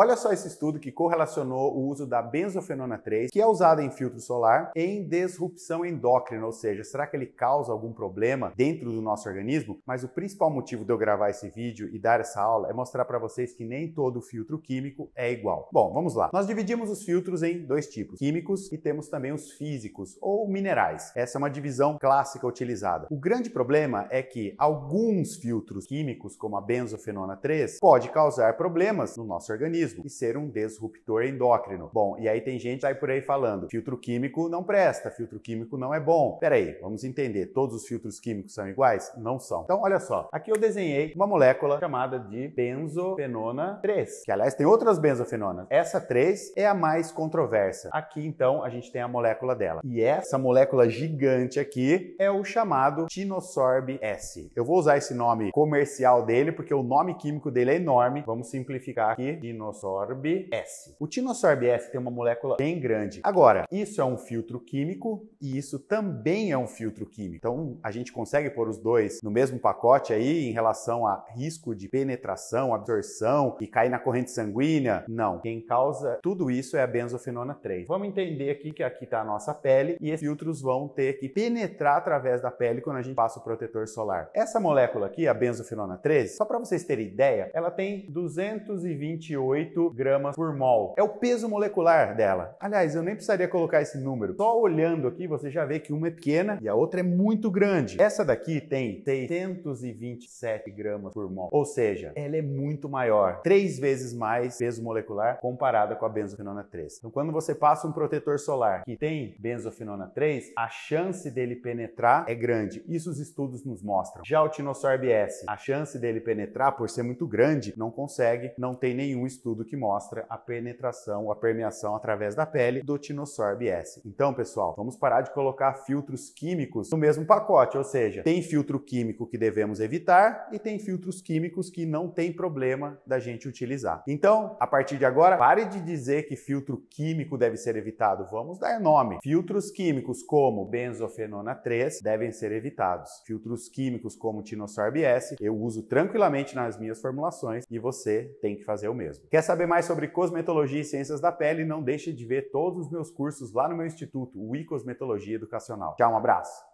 Olha só esse estudo que correlacionou o uso da benzofenona 3, que é usada em filtro solar, em disrupção endócrina, ou seja, será que ele causa algum problema dentro do nosso organismo? Mas o principal motivo de eu gravar esse vídeo e dar essa aula é mostrar para vocês que nem todo filtro químico é igual. Bom, vamos lá. Nós dividimos os filtros em dois tipos, químicos e temos também os físicos ou minerais. Essa é uma divisão clássica utilizada. O grande problema é que alguns filtros químicos, como a benzofenona 3, pode causar problemas no nosso organismo metabolismo e ser um disruptor endócrino. Bom, e aí tem gente que sai por aí falando: filtro químico não presta, filtro químico não é bom. Peraí, vamos entender: todos os filtros químicos são iguais? Não são. Então, olha só, aqui eu desenhei uma molécula chamada de benzofenona 3, que aliás tem outras benzofenonas. Essa 3 é a mais controversa. Aqui então a gente tem a molécula dela. E essa molécula gigante aqui é o chamado Tinosorb S. Eu vou usar esse nome comercial dele porque o nome químico dele é enorme. Vamos simplificar aqui: Tinossorb Tinosorb S. O tinosorb S tem uma molécula bem grande. Agora, isso é um filtro químico e isso também é um filtro químico. Então, a gente consegue pôr os dois no mesmo pacote aí em relação a risco de penetração, absorção e cair na corrente sanguínea? Não. Quem causa tudo isso é a benzofenona 3. Vamos entender aqui que aqui está a nossa pele e esses filtros vão ter que penetrar através da pele quando a gente passa o protetor solar. Essa molécula aqui, a benzofenona 3, só para vocês terem ideia, ela tem 228 8 gramas por mol. É o peso molecular dela. Aliás, eu nem precisaria colocar esse número. Só olhando aqui, você já vê que uma é pequena e a outra é muito grande. Essa daqui tem 627 gramas por mol. Ou seja, ela é muito maior. Três vezes mais peso molecular comparada com a benzofenona 3. Então, quando você passa um protetor solar que tem benzofenona 3, a chance dele penetrar é grande. Isso os estudos nos mostram. Já o tinosorb S, a chance dele penetrar, por ser muito grande, não consegue, não tem nenhum estudo estudo que mostra a penetração, a permeação através da pele do Tinosorb S. Então, pessoal, vamos parar de colocar filtros químicos no mesmo pacote, ou seja, tem filtro químico que devemos evitar e tem filtros químicos que não tem problema da gente utilizar. Então, a partir de agora, pare de dizer que filtro químico deve ser evitado. Vamos dar nome. Filtros químicos como benzofenona 3 devem ser evitados. Filtros químicos como Tinosorb S eu uso tranquilamente nas minhas formulações e você tem que fazer o mesmo. Quer Quer saber mais sobre cosmetologia e ciências da pele? Não deixe de ver todos os meus cursos lá no meu instituto, o iCosmetologia Educacional. Tchau, um abraço!